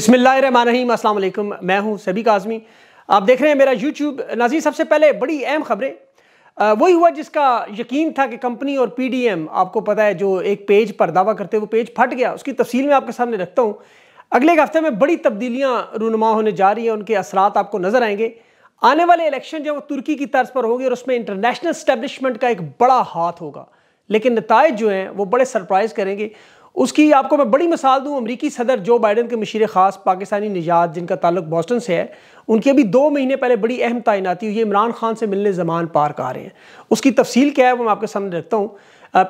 बिसमीम अल्लाम मैं हूं सभी काजमी आप देख रहे हैं मेरा यूट्यूब नाजी सबसे पहले बड़ी अहम खबरें वही हुआ जिसका यकीन था कि कंपनी और पीडीएम आपको पता है जो एक पेज पर दावा करते वो पेज फट गया उसकी तफसील में आपके सामने रखता हूँ अगले हफ्ते में बड़ी तब्दीलियाँ रूनमा होने जा रही हैं उनके असरात आपको नज़र आएंगे आने वाले इलेक्शन जो वो तुर्की की तर्ज पर होंगे और उसमें इंटरनेशनल स्टैब्लिशमेंट का एक बड़ा हाथ होगा लेकिन नतज जो हैं वो बड़े सरप्राइज़ करेंगे उसकी आपको मैं बड़ी मिसाल दूं अमरीकी सदर जो बाइडन के मशीर ख़ास पाकिस्तानी निजात जिनका ताल्लुक बॉस्टन से है उनकी अभी दो महीने पहले बड़ी अहम तैनाती हुई है इमरान खान से मिलने जमान पार आ रहे हैं उसकी तफसील क्या है वो मैं आपके सामने रखता हूँ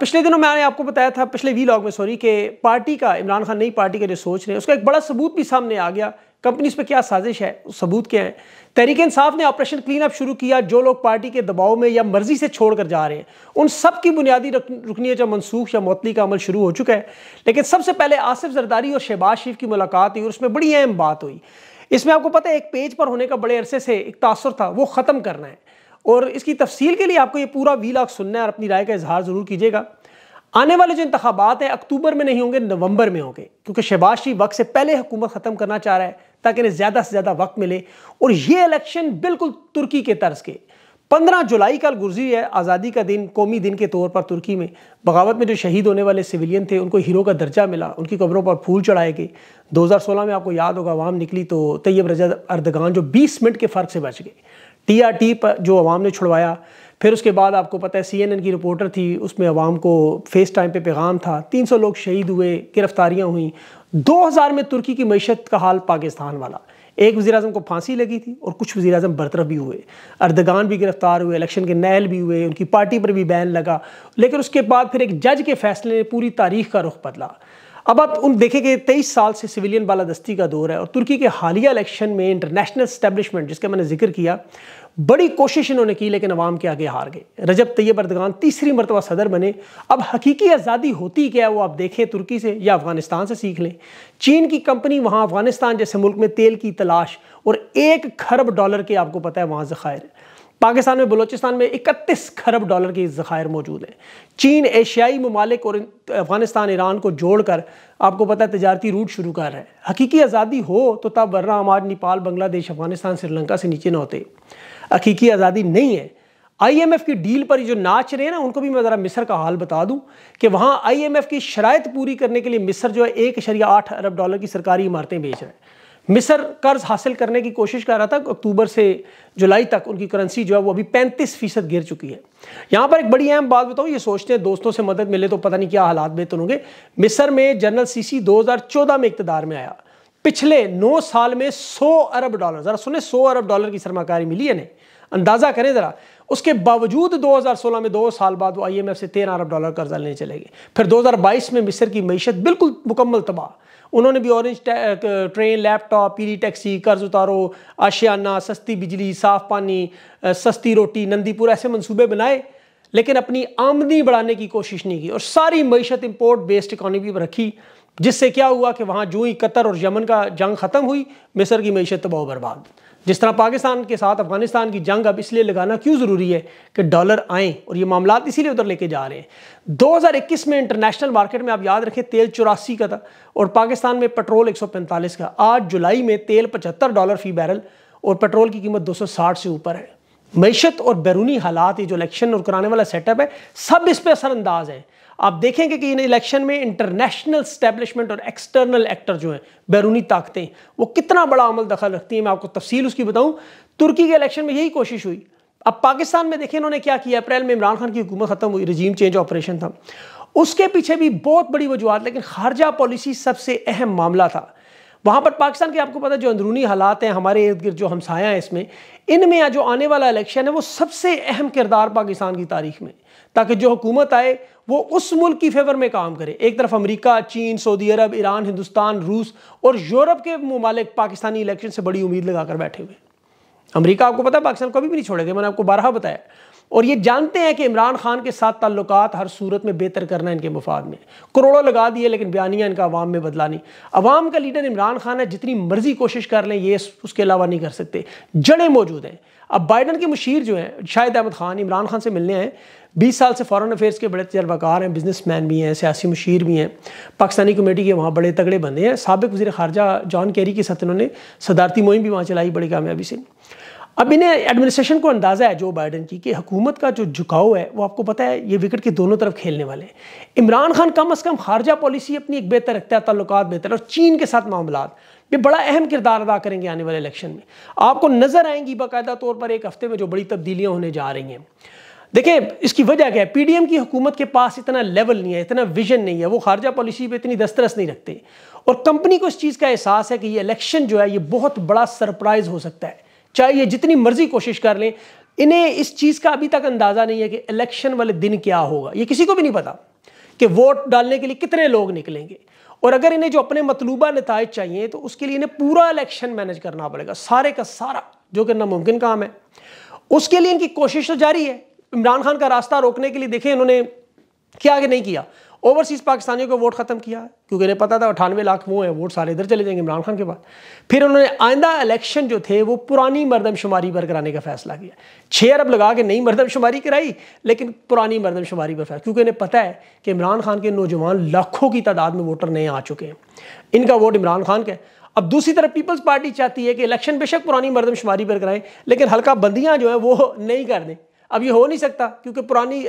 पिछले दिनों मैंने आपको बताया था पिछले वी लॉग में सॉरी कि पार्टी का इमरान खान नई पार्टी का जो सोच रहे हैं उसका एक बड़ा सबूत भी सामने आ गया कंपनीज पे क्या साजिश है सबूत क्या है तहरीक इंसाफ ने ऑपरेशन क्लीन अप शुरू किया जो लोग पार्टी के दबाव में या मर्जी से छोड़कर जा रहे हैं उन सब की बुनियादी रुकनी या मनसूख या मतली का अमल शुरू हो चुका है लेकिन सबसे पहले आसिफ जरदारी और शहबाज शरीफ की मुलाकात हुई और उसमें बड़ी अहम बात हुई इसमें आपको पता है एक पेज पर होने का बड़े अरसे से एक तासर था वो ख़त्म करना है और इसकी तफसील के लिए आपको ये पूरा वी सुनना है और अपनी राय का इजहार ज़रूर कीजिएगा आने वाले जो इंतबात हैं अक्टूबर में नहीं होंगे नवंबर में होंगे क्योंकि शबाशी वक्त से पहले हुकूमत ख़त्म करना चाह रहा है ताकि इन्हें ज़्यादा से ज़्यादा वक्त मिले और ये इलेक्शन बिल्कुल तुर्की के तर्ज के पंद्रह जुलाई का गुर्जी है आज़ादी का दिन कौमी दिन के तौर पर तुर्की में बगावत में जो शहीद होने वाले सिविलियन थे उनको हीरो का दर्जा मिला उनकी कब्रों पर फूल चढ़ाए गए 2016 में आपको याद होगा आवाम निकली तो तैयब रजा अर्दगान जो 20 मिनट के फ़र्क से बच गए टीआरटी पर जो आवाम ने छुड़वाया फिर उसके बाद आपको पता है सीएनएन की रिपोर्टर थी उसमें आवाम को फेस टाइम पे पैगाम था 300 लोग शहीद हुए गिरफ्तारियां हुई 2000 में तुर्की की मीशत का हाल पाकिस्तान वाला एक वजी अजम को फांसी लगी थी और कुछ वजी अजम बरतरफ भी हुए अर्दगान भी गिरफ्तार हुए इलेक्शन के नहल भी हुए उनकी पार्टी पर भी बैन लगा लेकिन उसके बाद फिर एक जज के फैसले ने पूरी तारीख का रुख बदला अब आप उन देखें कि तेईस साल से सिविलियन बालादस्ती का दौर है और तुर्की के हालिया इलेक्शन में इंटरनेशनल स्टैब्लिशमेंट जिसका मैंने जिक्र किया बड़ी कोशिश इन्होंने की लेकिन अवाम के आगे हार गए रजब तैयब अर्दगान तीसरी मरतबा सदर बने अब हकीकी आज़ादी होती क्या है वो आप देखें तुर्की से या अफ़गानिस्तान से सीख लें चीन की कंपनी वहाँ अफ़गानिस्तान जैसे मुल्क में तेल की तलाश और एक खरब डॉलर के आपको पता है वहाँ ज़खायर पाकिस्तान में बलोचिस्तान में इकतीस खरब डॉलर के ज़खायर मौजूद हैं चीन एशियाई ममालिक और अफ़गानिस्तान ईरान को जोड़कर आपको पता है तजारती रूट शुरू कर रहा है हकीकी आज़ादी हो तो तब वर्रा हम आज नेपाल बांग्लादेश अफ़गानिस्तान श्रीलंका से नीचे न होते हकीकी आज़ादी नहीं है आईएमएफ की डील पर जो नाच रहे हैं ना उनको भी मैं ज़रा मिस्र का हाल बता दूं कि वहाँ आईएमएफ की शरात पूरी करने के लिए मिस्र जो है एक अशरिया आठ अरब डॉलर की सरकारी इमारतें बेच रहे हैं मिस्र कर्ज हासिल करने की कोशिश कर रहा था अक्टूबर से जुलाई तक उनकी करेंसी जो है वो अभी पैंतीस फीसद गिर चुकी है यहाँ पर एक बड़ी अहम बात बताऊँ ये सोचते हैं दोस्तों से मदद मिले तो पता नहीं क्या हालात बेहतर होंगे मिस्र में जनरल सीसी 2014 में इकतदार में आया पिछले नौ साल में सौ अरब डॉलर ज़रा सुने सौ अरब डॉलर की सरमाकारी मिली है ना अंदाज़ा करें ज़रा उसके बावजूद 2016 में दो साल बाद वो आईएमएफ से तेरह अरब डॉलर कर्जा लेने चले गए फिर 2022 में मिस्र की मीशत बिल्कुल मुकम्मल तबाह उन्होंने भी ऑरेंज ट्रेन लैपटॉप पीली टैक्सी कर्ज उतारो आशियाना सस्ती बिजली साफ पानी सस्ती रोटी नंदीपुर ऐसे मनसूबे बनाए लेकिन अपनी आमदनी बढ़ाने की कोशिश नहीं की और सारी मीशत इम्पोर्ट बेस्ड इकानमी पर रखी जिससे क्या हुआ कि वहाँ जूँ ही कतर और यमन का जंग ख़त्म हुई मिस्र की मीशत तबाह बर्बाद जिस तरह पाकिस्तान के साथ अफगानिस्तान की जंग अब इसलिए लगाना क्यों ज़रूरी है कि डॉलर आए और ये मामला इसीलिए उधर लेके जा रहे हैं 2021 में इंटरनेशनल मार्केट में आप याद रखें तेल चौरासी का था और पाकिस्तान में पेट्रोल 145 का आज जुलाई में तेल पचहत्तर डॉलर फी बैरल और पेट्रोल की कीमत 260 से ऊपर है मीशत और बैरूनी हालात ये जो इलेक्शन और कराने वाला सेटअप है सब इस पर असरअंदाज है आप देखेंगे कि इन इलेक्शन में इंटरनेशनल स्टैब्लिशमेंट और एक्सटर्नल एक्टर जो हैं बैरूनी ताकतें वो कितना बड़ा अमल दखल रखती हैं मैं आपको तफसील उसकी बताऊं तुर्की के इलेक्शन में यही कोशिश हुई अब पाकिस्तान में देखें इन्होंने क्या किया अप्रैल में इमरान खान की हुकूमत ख़त्म हुई रजीम चेंज ऑपरेशन था उसके पीछे भी बहुत बड़ी वजूहत लेकिन खारजा पॉलिसी सबसे अहम मामला था वहाँ पर पाकिस्तान के आपको पता है जो अंदरूनी हालात हैं हमारे इर्द गिर्द जो हमसाया हैं इसमें इनमें जो आने वाला इलेक्शन है वो सबसे अहम किरदार पाकिस्तान की तारीख में ताकि जो हुकूमत आए वो उस मुल्क की फेवर में काम करे एक तरफ अमेरिका चीन सऊदी अरब ईरान हिंदुस्तान रूस और यूरोप के ममालिक पाकिस्तानी इलेक्शन से बड़ी उम्मीद लगाकर बैठे हुए अमेरिका आपको पता है पाकिस्तान कभी भी नहीं छोड़ेगा मैंने आपको बारह बताया और ये जानते हैं कि इमरान खान के साथ ताल्लुक हर सूरत में बेहतर करना इनके मुफाद में करोड़ों लगा दिए लेकिन बयानियाँ इनका अवाम में बदला नहीं अवाम का लीडर इमरान खान है जितनी मर्जी कोशिश कर लें ये उसके अलावा नहीं कर सकते जड़ें मौजूद हैं अब बाइडन के मशीर जो हैं शाहिद अहमद खान इमरान खान से मिलने आए बीस साल से फ़ॉरन अफेयर्स के बड़े तजर्बाकार हैं बिजनेस मैन भी हैं सियासी मशीर भी हैं पाकिस्तानी कमेटी के वहाँ बड़े तगड़े बंदे हैं सबक वजी खारजा जॉन केरी के साथ इन्होंने सदारती मुहिम भी वहाँ चलाई बड़ी कामयाबी से अब इन्हें एडमिनिस्ट्रेशन को अंदाज़ा है जो बाइडन की कि हुकूमत का जो झुकाव है वो आपको पता है ये विकेट के दोनों तरफ खेलने वाले हैं इमरान खान कम अज़ कम खारजा पॉलिसी अपनी एक बेहतर रखता है ताल्लुक बेहतर और चीन के साथ मामला ये बड़ा अहम किरदार अदा करेंगे आने वाले इलेक्शन में आपको नज़र आएंगी बाकायदा तौर पर एक हफ्ते में जो बड़ी तब्दीलियाँ होने जा रही हैं देखिए इसकी वजह क्या है पीडीएम की हुकूमत के पास इतना लेवल नहीं है इतना विजन नहीं है वो खारजा पॉलिसी पे इतनी दस्तरस नहीं रखते और कंपनी को इस चीज़ का एहसास है कि ये इलेक्शन जो है ये बहुत बड़ा सरप्राइज हो सकता है चाहे ये जितनी मर्जी कोशिश कर लें इन्हें इस चीज़ का अभी तक अंदाज़ा नहीं है कि इलेक्शन वाले दिन क्या होगा ये किसी को भी नहीं पता कि वोट डालने के लिए कितने लोग निकलेंगे और अगर इन्हें जो अपने मतलूबा नतज चाहिए तो उसके लिए इन्हें पूरा इलेक्शन मैनेज करना पड़ेगा सारे का सारा जो कि नामुमकिन काम है उसके लिए इनकी कोशिश तो जारी है इमरान खान का रास्ता रोकने के लिए देखें इन्होंने क्या नहीं किया ओवरसीज़ पाकिस्तानियों को वोट ख़त्म किया क्योंकि उन्हें पता था अठानवे लाख वो हैं वोट सारे इधर चले जाएंगे इमरान खान के पास फिर उन्होंने आइंदा इलेक्शन जो थे वो पुरानी मरदमशुमारी पर कराने का फैसला किया छः अरब लगा के नई मरदमशुमारी कराई लेकिन पुरानी मरदमशुमारी पर फैसला क्योंकि उन्हें पता है कि इमरान खान के नौजवान लाखों की तादाद में वोटर नए आ चुके हैं इनका वोट इमरान खान का है अब दूसरी तरफ पीपल्स पार्टी चाहती है कि इलेक्शन बेशक पुरानी मरदमशुमारी पर कराएं लेकिन हल्का बंदियाँ जो है वो नहीं कर दें अब ये हो नहीं सकता क्योंकि पुरानी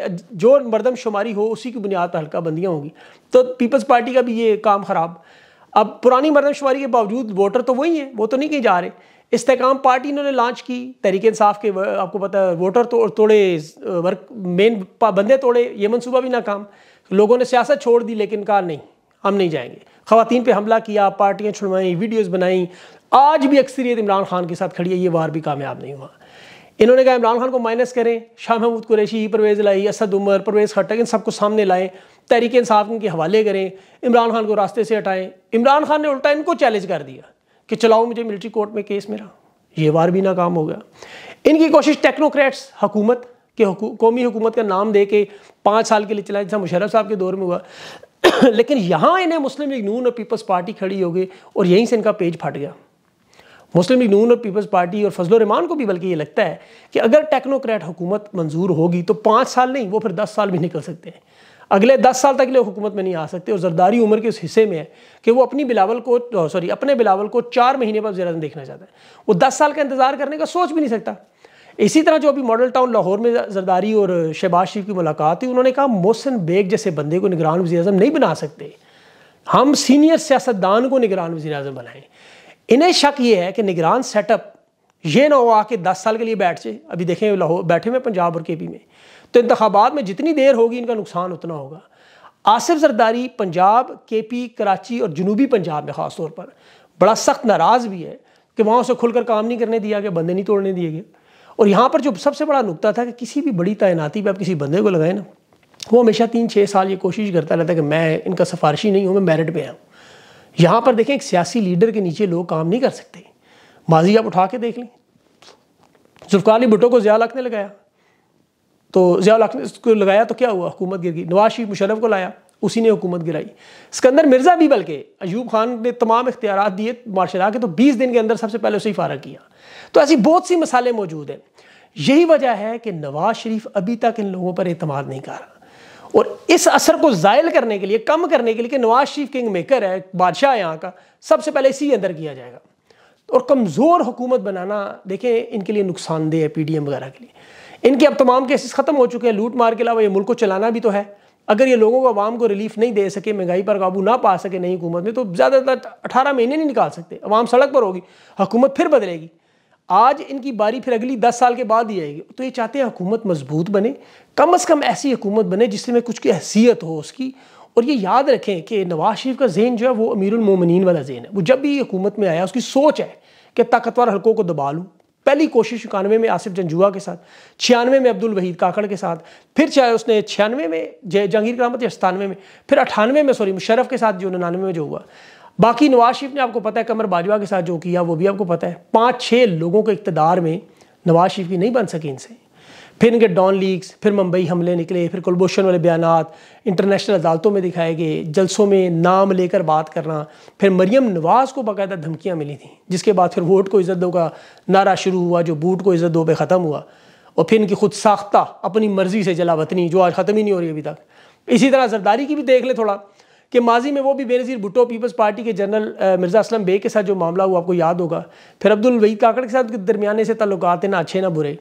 जो मरदमशुमारी हो उसी की बुनियाद पर हल्का बंदियाँ होंगी तो पीपल्स पार्टी का भी ये काम ख़राब अब पुरानी मरदमशुमारी के बावजूद वोटर तो वही हैं वो तो नहीं कहीं जा रहे इस्तेकाम पार्टी इन्होंने लॉन्च की तरीके इंसाफ के आपको पता है वोटर तो तोड़े वर्क मेन बंदे तोड़े ये मनसूबा भी नाकाम लोगों ने सियासत छोड़ दी लेकिन कहा नहीं हम नहीं जाएंगे खातन पर हमला किया पार्टियाँ छुड़वाई वीडियोज़ बनाई आज भी अक्सरियत इमरान खान के साथ खड़ी है ये वार भी कामयाब नहीं हुआ इन्होंने कहा इमरान खान को माइनस करें शाह महमूद कुरैशी परवेज़ लाई असद उमर परवेज़ खट्टक इन सबको सामने लाएं तहरीक इंसाफ के हवाले करें इमरान खान को रास्ते से हटाएं इमरान खान ने उल्टा इनको चैलेंज कर दिया कि चलाओ मुझे मिलिट्री कोर्ट में केस मेरा ये वार भी नाकाम हो गया इनकी कोशिश टेक्नोक्रेट्स हुकूमत के कौमी हुकूमत का नाम दे के पाँच साल के लिए चलाए जैसा मुशरफ साहब के दौर में हुआ लेकिन यहाँ इन्हें मुस्लिम लीग नून और पीपल्स पार्टी खड़ी हो गई और यहीं से इनका पेज फट गया मुस्लिम लीग नून और पीपल्स पार्टी और फजल रहमान को भी बल्कि ये लगता है कि अगर टेक्नोक्रेट हुकूमत मंजूर होगी तो पाँच साल नहीं वो फिर दस साल भी निकल सकते हैं अगले दस साल तक लिए हुकूमत में नहीं आ सकते और जरदारी उम्र के उस हिस्से में है कि वो अपनी बिलावल को तो सॉरी अपने बिलावल को चार महीने बाद ज़्यादा देखना चाहता है वो दस साल का इंतज़ार करने का सोच भी नहीं सकता इसी तरह जो अभी मॉडल टाउन लाहौर में जरदारी और शहबाज शरीफ की मुलाकात हुई उन्होंने कहा मोहसिन बेग जैसे बंदे को निगरान वजी अजम नहीं बना सकते हम सीनियर सियासतदान को निगरान वजी अजम बनाएं इन्हें शक ये है कि निगरान सेटअप ये ना हो आके दस साल के लिए बैठ जाए अभी देखें लाहौर बैठे हुए पंजाब और के पी में तो इंतबात में जितनी देर होगी इनका नुकसान उतना होगा आसिफ जरदारी पंजाब के पी कराची और जनूबी पंजाब में ख़ास तौर पर बड़ा सख्त नाराज़ भी है कि वहाँ उसे खुलकर काम नहीं करने दिया गया बंदे नहीं तोड़ने दिए गए और यहाँ पर जो सबसे बड़ा नुकता था कि किसी भी बड़ी तैनाती पर आप किसी बंदे को लगाए ना वो हमेशा तीन छः साल ये कोशिश करता रहता है कि मैं इनका सिफारशी नहीं हूँ मैं मेरिट पर आऊँ यहाँ पर देखें एक सियासी लीडर के नीचे लोग काम नहीं कर सकते माजी आप उठा के देख लें जुल्फ़ाली भुट्टो को ज़िया ने लगाया तो ज़िया को लगाया तो क्या हुआ हुकूमत गिर गई नवाज शरीफ मुशरफ को लाया उसी ने हुकूमत गिराई सिकंदर मिर्ज़ा भी बल्कि अयूब खान ने तमाम इख्तियार दिए मार्शल के तो बीस दिन के अंदर सबसे पहले उसे ही फारग किया तो ऐसी बहुत सी मसाले मौजूद हैं यही वजह है कि नवाज शरीफ अभी तक इन लोगों पर अतमाद नहीं कर रहा और इस असर को जायल करने के लिए कम करने के लिए कि नवाज शरीफ किंग मेकर है बादशाह यहाँ का सबसे पहले इसी अंदर किया जाएगा और कमज़ोर हुकूमत बनाना देखें इनके लिए नुकसानदेह है पी डी एम वगैरह के लिए इनके अब तमाम केसेस ख़त्म हो चुके हैं लूट मार के अलावा ये मुल्क को चलाना भी तो है अगर ये लोगों को आवाम को रिलीफ नहीं दे सके महंगाई पर काबू ना पा सके नई हुकूमत में तो ज़्यादातर अठारह महीने नहीं निकाल सकते आवाम सड़क पर होगी हुकूमत फिर बदलेगी आज इनकी बारी फिर अगली दस साल के बाद ही आएगी तो ये चाहते हैं हुकूमत मजबूत बने कम अज़ कम ऐसी हुकूमत बने जिससे में कुछ की हैसियत हो उसकी और ये याद रखें कि नवाज शरीफ का जेन जो है वो अमीरमिन वाला जेन है वो जब भी हुकूमत में आया उसकी सोच है कि ताकतवर हल्कों को दबा लूँ पहली कोशिश इक्यानवे में आसिफ जंजुआ के साथ छियानवे में अब्दुल वहीद काकड़ के साथ फिर चाहे उसने छियानवे में जय जहांगीर करामत या सतानवे में फिर अठानवे में सॉरी मुशरफ के साथ जो निन्यानवे में जो हुआ बाकी नवाज शरीफ ने आपको पता है कमर बाजवा के साथ जो किया वो भी आपको पता है पाँच छः लोगों के इकतदार में नवाज शरीफ की नहीं बन सके इनसे फिर इनके डॉन लीग्स फिर मुंबई हमले निकले फिर कुलभूषण वाले बयान इंटरनेशनल अदालतों में दिखाए गए जलसों में नाम लेकर बात करना फिर मरियम नवाज़ को बाकायदा धमकियाँ मिली थी जिसके बाद फिर वोट को इज़्ज़त दो का नारा शुरू हुआ जो बूट को इज़्ज़त दो पे ख़त्म हुआ और फिर इनकी खुद साख्ता अपनी मर्ज़ी से जला वतनी जो आज ख़त्म ही नहीं हो रही अभी तक इसी तरह जरदारी की भी देख ले थोड़ा कि माजी में वो भी बेनज़ीर भुटो पीपल्स पार्टी के जनरल मिर्ज़ा असलम बे के साथ जो मामला हुआ आपको याद होगा फिर अब्दुल वही काकड़ के साथ दरमियाने से तल्लुक हैं ना अच्छे ना बुरे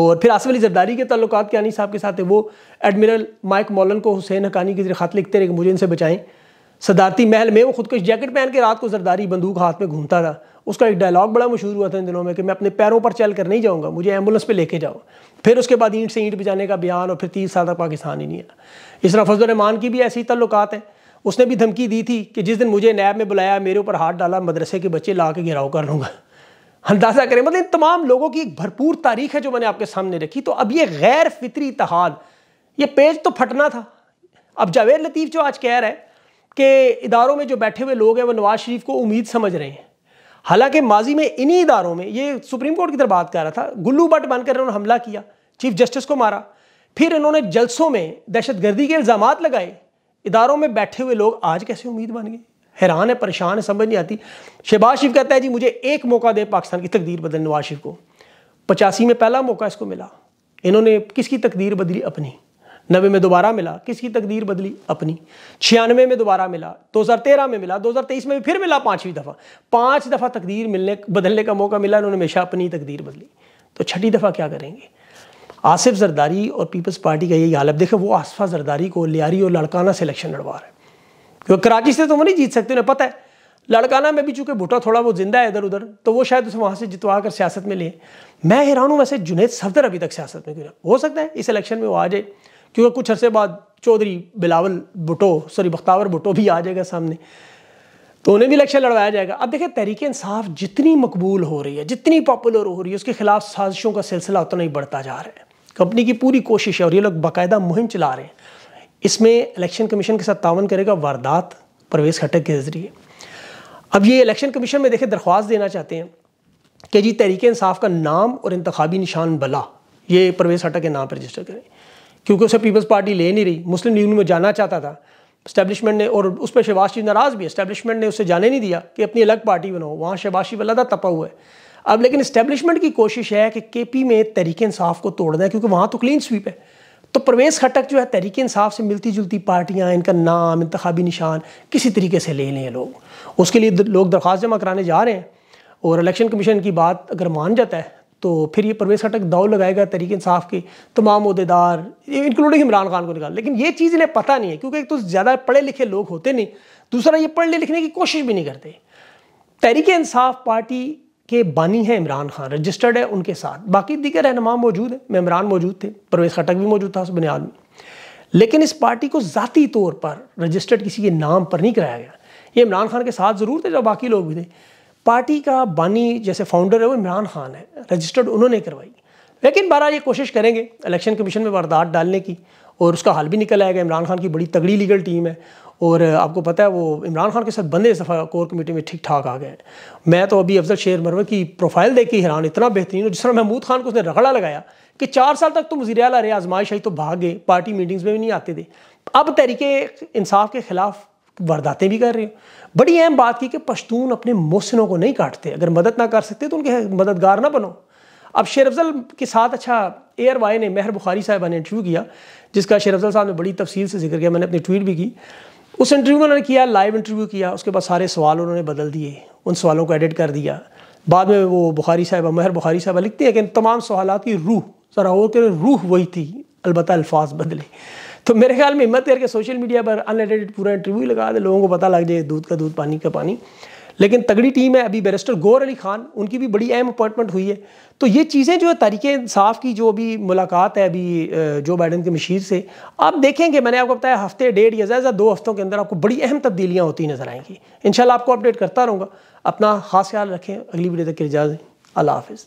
और फिर आसफ अली जरदारी के तल्लुक अनी साहब के साथ है वो एडमिरल माइक मौलन को हुसैन हकानी के जरिए ख़त लिखते रहे कि मुझे इनसे बचाएं सदारती महल में वो खुदकश जैकेट पहन के रात को जरदारी बंदूक हाथ में घूमता था उसका एक डायलॉग बड़ा मशहूर हुआ था इन दिनों में कि मैं अपने पैरों पर चल कर नहीं जाऊँगा मुझे एम्बुलेंस पर लेके जाओ फिर उसके बाद ईंट से ईंट बजाने का बयान और फिर तीस साल तक पाकिस्तान ही नहीं आया इस तरह फजलरहमान की भी ऐसी तल्लुकात हैं उसने भी धमकी दी थी कि जिस दिन मुझे नैब में बुलाया मेरे ऊपर हाथ डाला मदरसे के बच्चे ला के गिराव कर लूँगा अंदाज़ा करें मतलब इन तमाम लोगों की एक भरपूर तारीख है जो मैंने आपके सामने रखी तो अब ये गैर फितरी इतहाद ये पेज तो फटना था अब जावेद लतीफ़ जो आज कह रहा है कि इदारों में जो बैठे हुए लोग हैं वो नवाज़ शरीफ को उम्मीद समझ रहे हैं हालांकि माजी में इन्हीं इदारों में ये सुप्रीम कोर्ट की तरफ बात कर रहा था गुल्लू बट बनकर इन्होंने हमला किया चीफ जस्टिस को मारा फिर इन्होंने जलसों में दहशत गर्दी के इल्ज़ाम लगाए इदारों में बैठे हुए लोग आज कैसे उम्मीद बन गए हैरान है परेशान है समझ नहीं आती शहबाज शरीफ कहता है जी मुझे एक मौका दे पाकिस्तान की तकदीर बदल नवाज शरीफ को पचासी में पहला मौका इसको मिला इन्होंने किसकी तकदीर बदली अपनी नबे में दोबारा मिला किसकी तकदीर बदली अपनी छियानवे में दोबारा मिला 2013 में मिला 2023 में भी फिर मिला पांचवी दफ़ा पांच दफ़ा तकदीर मिलने बदलने का मौका मिला उन्होंने हमेशा अपनी तकदीर बदली तो छठी दफ़ा क्या करेंगे आसिफ जरदारी और पीपल्स पार्टी का यही हालत देखे वो आसफा जरदारी को लियारी और लड़काना से इलेक्शन लड़वा रहे हैं क्योंकि कराची से तो वो नहीं जीत सकते उन्हें पता है लड़काना में भी चूंकि भुट्टा थोड़ा वो जिंदा है इधर उधर तो वो शायद उसे वहाँ से जितवा कर सियासत में लिए मैं हैरान हूँ वैसे जुनेद सफदर अभी तक सियासत में क्यों हो सकता है इस इलेक्शन में वो आ जाए क्योंकि कुछ अरसे बाद चौधरी बिलावल भुटो सॉरी बख्तावर भुटो भी आ जाएगा सामने तो उन्हें भी इलेक्शन लड़वाया जाएगा अब देखिए तहरीक इंसाफ जितनी मकबूल हो रही है जितनी पॉपुलर हो रही है उसके खिलाफ साजिशों का सिलसिला उतना ही बढ़ता जा रहा है कंपनी की पूरी कोशिश है और ये लोग बाकायदा मुहिम चला रहे हैं इसमें इलेक्शन कमीशन के साथ तावन करेगा वारदात परवेज खटक के जरिए अब ये इलेक्शन कमीशन में देखे दरख्वास्त देना चाहते हैं कि जी तहरीक इंसाफ का नाम और इंतबी निशान बला ये परवेज खटक के नाम पर रजिस्टर करें क्योंकि उसे पीपल्स पार्टी ले नहीं रही मुस्लिम लीग में जाना चाहता था स्टैब्लिशमेंट ने और उस पर शहबाज शरीफ नाराज़ भी है स्टैब्लिशमेंट ने उसे जाने नहीं दिया कि अपनी अलग पार्टी बनाओ वहाँ शहबाज शरीफ अल्लाह तपा हुआ है अब लेकिन स्टैब्लिशमेंट की कोशिश है कि के पी में तहरीक इंसाफ को तोड़ना है क्योंकि वहाँ तो क्लीन स्वीप है तो प्रवेश खटक जो है तहरीक इंसाफ से मिलती जुलती पार्टियाँ इनका नाम इंतबी निशान किसी तरीके से ले लें लोग उसके लिए लोग दरख्वास्त जमा कराने जा रहे हैं और इलेक्शन कमीशन की बात अगर मान जाता है तो फिर ये परवेज खटक दाव लगाएगा तरीक इंसाफ के तमाम अहदेदार इंक्लूडिंग इमरान खान को निकाल लेकिन ये चीज़ इन्हें पता नहीं है क्योंकि एक तो ज़्यादा पढ़े लिखे लोग होते नहीं दूसरा ये पढ़ने लिखने की कोशिश भी नहीं करते तहरीक इंसाफ पार्टी के बानी हैं इमरान खान रजिस्टर्ड है उनके साथ बाकी दीगर रहनमा मौजूद मैं मेमरान मौजूद थे परवेज खटक भी मौजूद था उस बुनियाद में लेकिन इस पार्टी को ज़ाती तौर पर रजिस्टर्ड किसी के नाम पर नहीं कराया गया ये इमरान खान के साथ ज़रूर थे जब बाकी लोग भी थे पार्टी का बानी जैसे फाउंडर है वो इमरान खान है रजिस्टर्ड उन्होंने करवाई लेकिन बारह ये कोशिश करेंगे इलेक्शन कमीशन में वारदात डालने की और उसका हाल भी निकल आएगा इमरान खान की बड़ी तगड़ी लीगल टीम है और आपको पता है वो इमरान खान के साथ बंदे इस दफ़ा कोर कमेटी में ठीक ठाक आ गए हैं मैं तो अभी अफजल शेर मरवे की प्रोफाइल देख के हैरान इतना बेहतरीन और जिस तरह महमूद खान को उसने रगड़ा लगाया कि चार साल तक तो वजी अला रहे आजमाइश आई तो भाग गए पार्टी मीटिंग्स में भी नहीं आते थे अब तरीके इंसाफ के खिलाफ वारदातें भी कर रही हो बड़ी अहम बात की कि पश्तून अपने मोहसिनों को नहीं काटते अगर मदद ना कर सकते तो उनके मददगार ना बनो अब शेर अफजल के साथ अच्छा एयर वाई ने मेहर बुखारी साहबा ने इंटरव्यू किया जिसका शेर अफजल साहब ने बड़ी तफसील से जिक्र किया मैंने अपनी ट्वीट भी की उस इंटरव्यू में उन्होंने किया लाइव इंटरव्यू किया उसके बाद सारे सवाल उन्होंने बदल दिए उन सवालों को एडिट कर दिया बाद में वो बुखारी साहबा मेहर बुखारी साहबा लिखते हैं कि इन तमाम सवाल की रूह ज़रा हो कि रूह वही थी अलबत् अल्फाज बदले तो मेरे ख्याल में हिम्मत करके सोशल मीडिया पर अनएडिटेड पूरा इंटरव्यू लगा दे लोगों को पता लग जाए दूध का दूध पानी का पानी लेकिन तगड़ी टीम है अभी बैरिस्टर गौर अली खान उनकी भी बड़ी अहम अपॉइंटमेंट हुई है तो ये चीज़ें जो है तरीके इंसाफ की जो अभी मुलाकात है अभी जो बाइडन के मशीर से आप देखेंगे मैंने आपको बताया हफ्ते डेढ़ या ज़्यादा दो हफ्तों के अंदर आपको बड़ी अहम तब्दीलियाँ होती नज़र आएंगी इन आपको अपडेट करता रहूँगा अपना खास ख्याल रखें अगली वीडियो तक के इजाज़ें अल्लाह हाफिज़